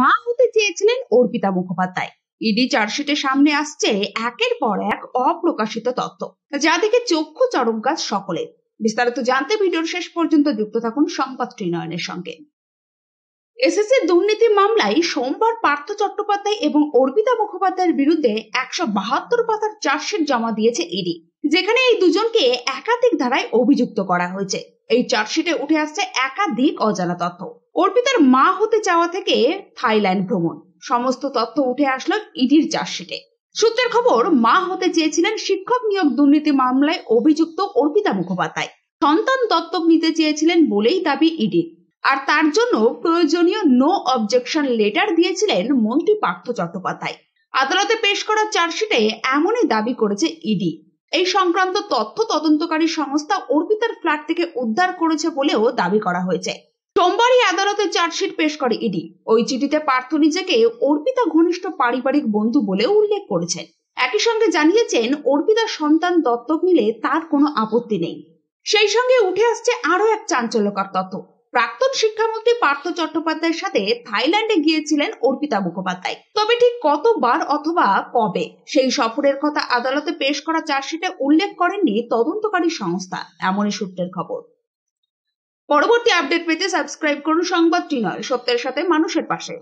মা হতে চেয়েছিলেন অর্পিতা মুখোপাধ্যায় ইডি চার্জশিটের সামনে আসছে একের পর এক অপ্রকাশিত তত্ত্ব যা দেখে চক্ষু চরম কাজ সকলে বিস্তারিত জানতে ভিডিওর শেষ পর্যন্ত যুক্ত থাকুন সংবাদ ত্রিনয়নের সঙ্গে এসএসসি দুর্নীতি মামলায় সোমবার পার্থ চট্টোপাধ্যায় এবং অর্পিতা মুখোপাধ্যায়ের বিরুদ্ধে একশো বাহাত্তর পাতার চার্জশিট জমা দিয়েছে ইডি যেখানে এই দুজনকে একাধিক ধারায় অভিযুক্ত করা হয়েছে এই চার্জশিটে উঠে আসছে একাধিক অজানা তথ্য অর্পিতার মা হতে চাওয়া থেকে থাইল্যান্ড ভ্রমণ সমস্ত তথ্য উঠে আসলো ইডির চার্জশিটে সূত্রের খবর মা হতে চেয়েছিলেন শিক্ষক নিয়োগ দুর্নীতি মামলায় অভিযুক্ত অর্পিতা মুখোপাধ্যায় সন্তান দত্তক নিতে চেয়েছিলেন বলেই দাবি ইডির আর তার জন্য প্রয়োজনীয় নো অবজেকশন লেটার দিয়েছিলেন মন্ত্রী পার্থ চট্টোপাধ্যায় আদালতে পেশ করা চার্জশিটে এমনই দাবি করেছে ইডি এই সংক্রান্ত তথ্য তদন্তকারী সংস্থা অর্পিতার ফ্ল্যাট থেকে উদ্ধার করেছে বলেও দাবি করা হয়েছে সোমবারই আদালতে চার্জশিট পেশ করে ইডি ওই চিঠিতে পার্থ নিজেকে অর্পিতা ঘনিষ্ঠ পারিবারিক বন্ধু বলে উল্লেখ করেছেন একই সঙ্গে জানিয়েছেন অর্পিতার সন্তান দত্তক নিলে তার কোনো আপত্তি নেই সেই সঙ্গে উঠে আসছে আরো এক চাঞ্চল্যকর তত্ত্ব প্রাক্তন শিক্ষামন্ত্রী পার্থ চট্টোপাধ্যায়ের সাথে থাইল্যান্ডে গিয়েছিলেন অর্পিতা মুখোপাধ্যায় তবে ঠিক কতবার অথবা কবে সেই সফরের কথা আদালতে পেশ করা চার্জশিটে উল্লেখ করেননি তদন্তকারী সংস্থা এমনই সূত্রের খবর পরবর্তী আপডেট পেতে সাবস্ক্রাইব করুন সংবাদ নয় সত্যের সাথে মানুষের পাশে